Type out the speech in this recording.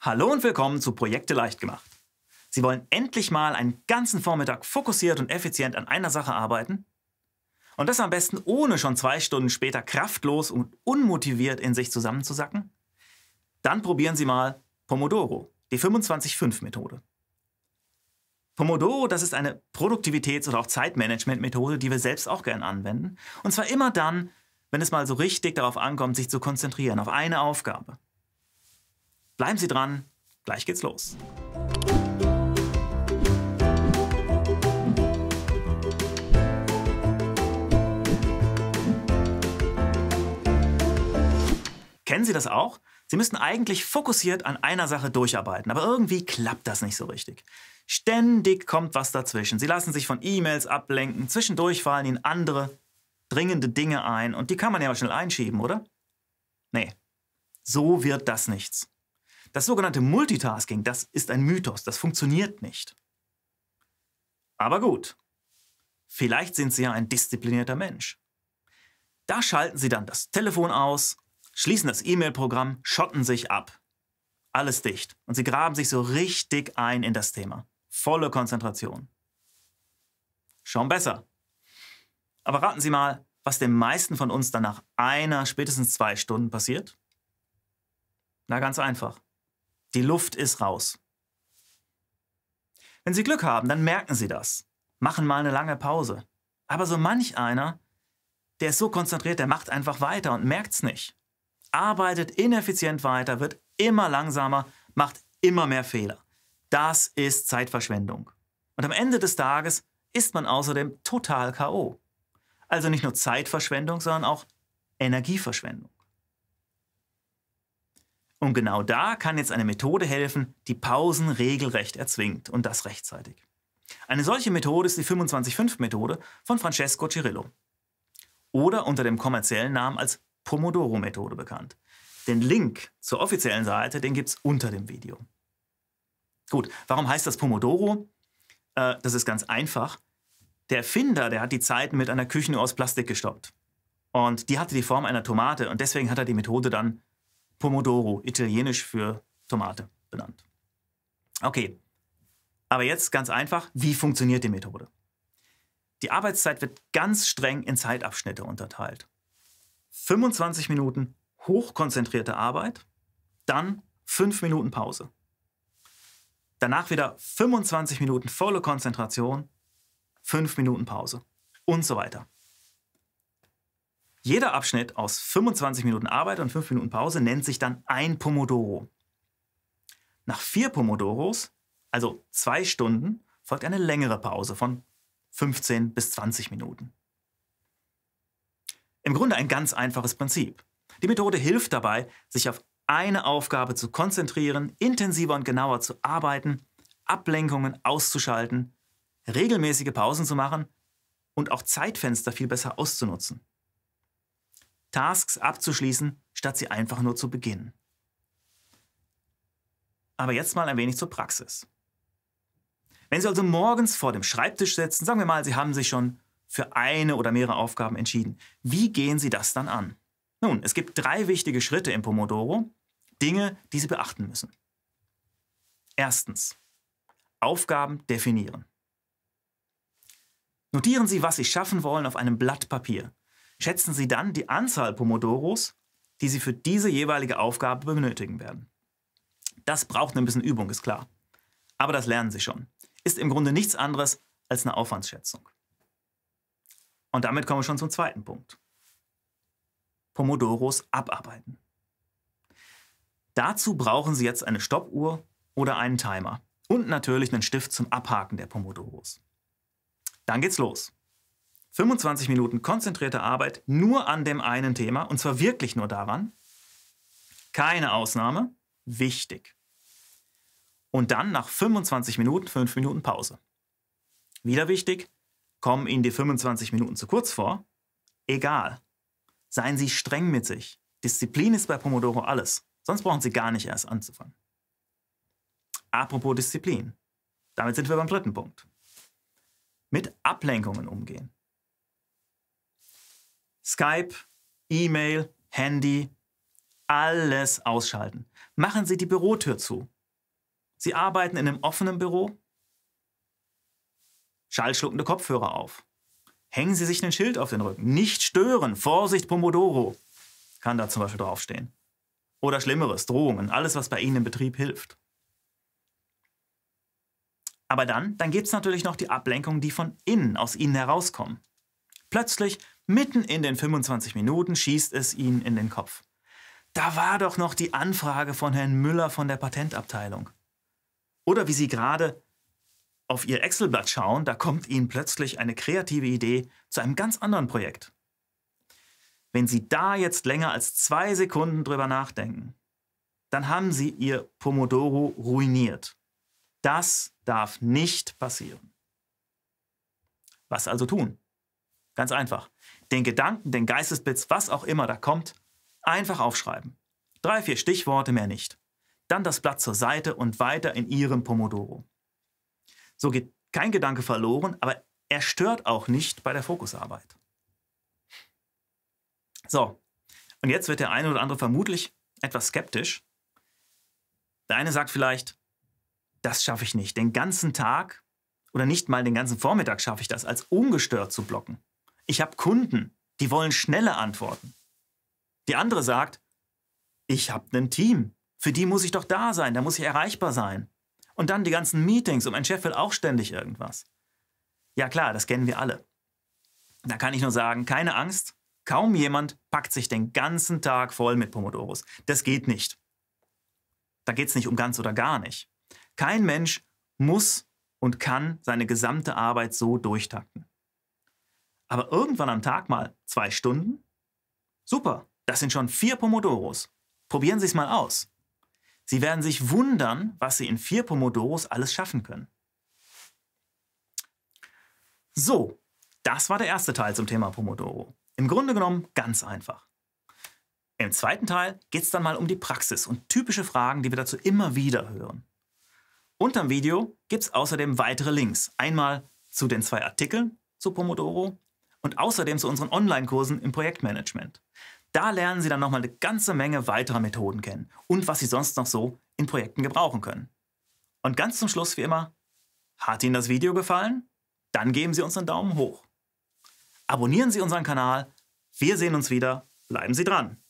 Hallo und willkommen zu Projekte leicht gemacht. Sie wollen endlich mal einen ganzen Vormittag fokussiert und effizient an einer Sache arbeiten? Und das am besten ohne schon zwei Stunden später kraftlos und unmotiviert in sich zusammenzusacken? Dann probieren Sie mal Pomodoro, die 25-5-Methode. Pomodoro, das ist eine Produktivitäts- oder auch Zeitmanagement-Methode, die wir selbst auch gern anwenden. Und zwar immer dann, wenn es mal so richtig darauf ankommt, sich zu konzentrieren auf eine Aufgabe. Bleiben Sie dran, gleich geht's los. Kennen Sie das auch? Sie müssten eigentlich fokussiert an einer Sache durcharbeiten, aber irgendwie klappt das nicht so richtig. Ständig kommt was dazwischen. Sie lassen sich von E-Mails ablenken, zwischendurch fallen Ihnen andere dringende Dinge ein und die kann man ja mal schnell einschieben, oder? Nee, so wird das nichts. Das sogenannte Multitasking, das ist ein Mythos, das funktioniert nicht. Aber gut, vielleicht sind Sie ja ein disziplinierter Mensch. Da schalten Sie dann das Telefon aus, schließen das E-Mail-Programm, schotten sich ab. Alles dicht. Und Sie graben sich so richtig ein in das Thema. Volle Konzentration. Schon besser. Aber raten Sie mal, was den meisten von uns dann nach einer, spätestens zwei Stunden passiert? Na ganz einfach. Die Luft ist raus. Wenn Sie Glück haben, dann merken Sie das, machen mal eine lange Pause. Aber so manch einer, der ist so konzentriert, der macht einfach weiter und merkt's nicht. Arbeitet ineffizient weiter, wird immer langsamer, macht immer mehr Fehler. Das ist Zeitverschwendung. Und am Ende des Tages ist man außerdem total KO. Also nicht nur Zeitverschwendung, sondern auch Energieverschwendung. Und genau da kann jetzt eine Methode helfen, die Pausen regelrecht erzwingt und das rechtzeitig. Eine solche Methode ist die 25-5-Methode von Francesco Cirillo oder unter dem kommerziellen Namen als Pomodoro-Methode bekannt. Den Link zur offiziellen Seite, den gibt es unter dem Video. Gut, warum heißt das Pomodoro? Äh, das ist ganz einfach. Der Erfinder, der hat die Zeiten mit einer Küchenuhr aus Plastik gestoppt. Und die hatte die Form einer Tomate und deswegen hat er die Methode dann Pomodoro, italienisch für Tomate, benannt. Okay, aber jetzt ganz einfach, wie funktioniert die Methode? Die Arbeitszeit wird ganz streng in Zeitabschnitte unterteilt. 25 Minuten hochkonzentrierte Arbeit, dann 5 Minuten Pause. Danach wieder 25 Minuten volle Konzentration, 5 Minuten Pause und so weiter. Jeder Abschnitt aus 25 Minuten Arbeit und 5 Minuten Pause nennt sich dann ein Pomodoro. Nach vier Pomodoros, also zwei Stunden, folgt eine längere Pause von 15 bis 20 Minuten. Im Grunde ein ganz einfaches Prinzip. Die Methode hilft dabei, sich auf eine Aufgabe zu konzentrieren, intensiver und genauer zu arbeiten, Ablenkungen auszuschalten, regelmäßige Pausen zu machen und auch Zeitfenster viel besser auszunutzen. Tasks abzuschließen, statt sie einfach nur zu beginnen. Aber jetzt mal ein wenig zur Praxis. Wenn Sie also morgens vor dem Schreibtisch sitzen, sagen wir mal, Sie haben sich schon für eine oder mehrere Aufgaben entschieden, wie gehen Sie das dann an? Nun, es gibt drei wichtige Schritte im Pomodoro, Dinge, die Sie beachten müssen. Erstens, Aufgaben definieren. Notieren Sie, was Sie schaffen wollen, auf einem Blatt Papier. Schätzen Sie dann die Anzahl Pomodoros, die Sie für diese jeweilige Aufgabe benötigen werden. Das braucht ein bisschen Übung, ist klar. Aber das lernen Sie schon. Ist im Grunde nichts anderes als eine Aufwandsschätzung. Und damit kommen wir schon zum zweiten Punkt. Pomodoros abarbeiten. Dazu brauchen Sie jetzt eine Stoppuhr oder einen Timer und natürlich einen Stift zum Abhaken der Pomodoros. Dann geht's los. 25 Minuten konzentrierte Arbeit nur an dem einen Thema und zwar wirklich nur daran. Keine Ausnahme, wichtig. Und dann nach 25 Minuten 5 Minuten Pause. Wieder wichtig, kommen Ihnen die 25 Minuten zu kurz vor? Egal. Seien Sie streng mit sich. Disziplin ist bei Pomodoro alles. Sonst brauchen Sie gar nicht erst anzufangen. Apropos Disziplin. Damit sind wir beim dritten Punkt. Mit Ablenkungen umgehen. Skype, E-Mail, Handy, alles ausschalten. Machen Sie die Bürotür zu. Sie arbeiten in einem offenen Büro? Schallschluckende Kopfhörer auf. Hängen Sie sich ein Schild auf den Rücken. Nicht stören. Vorsicht, Pomodoro. Kann da zum Beispiel draufstehen. Oder Schlimmeres, Drohungen, alles, was bei Ihnen im Betrieb hilft. Aber dann, dann gibt es natürlich noch die Ablenkungen, die von innen, aus Ihnen herauskommen. Plötzlich Mitten in den 25 Minuten schießt es ihnen in den Kopf. Da war doch noch die Anfrage von Herrn Müller von der Patentabteilung. Oder wie Sie gerade auf Ihr Excel-Blatt schauen, da kommt Ihnen plötzlich eine kreative Idee zu einem ganz anderen Projekt. Wenn Sie da jetzt länger als zwei Sekunden drüber nachdenken, dann haben Sie Ihr Pomodoro ruiniert. Das darf nicht passieren. Was also tun? Ganz einfach den Gedanken, den Geistesblitz, was auch immer da kommt, einfach aufschreiben. Drei, vier Stichworte mehr nicht. Dann das Blatt zur Seite und weiter in Ihrem Pomodoro. So geht kein Gedanke verloren, aber er stört auch nicht bei der Fokusarbeit. So, und jetzt wird der eine oder andere vermutlich etwas skeptisch. Der eine sagt vielleicht, das schaffe ich nicht. Den ganzen Tag oder nicht mal den ganzen Vormittag schaffe ich das, als ungestört zu blocken ich habe Kunden, die wollen schnelle Antworten. Die andere sagt, ich habe ein Team, für die muss ich doch da sein, da muss ich erreichbar sein. Und dann die ganzen Meetings und mein Chef will auch ständig irgendwas. Ja klar, das kennen wir alle. Da kann ich nur sagen, keine Angst, kaum jemand packt sich den ganzen Tag voll mit Pomodoros. Das geht nicht. Da geht es nicht um ganz oder gar nicht. Kein Mensch muss und kann seine gesamte Arbeit so durchtakten aber irgendwann am Tag mal zwei Stunden? Super, das sind schon vier Pomodoros. Probieren Sie es mal aus. Sie werden sich wundern, was Sie in vier Pomodoros alles schaffen können. So, das war der erste Teil zum Thema Pomodoro. Im Grunde genommen ganz einfach. Im zweiten Teil geht es dann mal um die Praxis und typische Fragen, die wir dazu immer wieder hören. Unterm Video gibt es außerdem weitere Links. Einmal zu den zwei Artikeln zu Pomodoro und außerdem zu unseren Online-Kursen im Projektmanagement. Da lernen Sie dann nochmal eine ganze Menge weiterer Methoden kennen und was Sie sonst noch so in Projekten gebrauchen können. Und ganz zum Schluss wie immer, hat Ihnen das Video gefallen? Dann geben Sie uns einen Daumen hoch. Abonnieren Sie unseren Kanal. Wir sehen uns wieder. Bleiben Sie dran.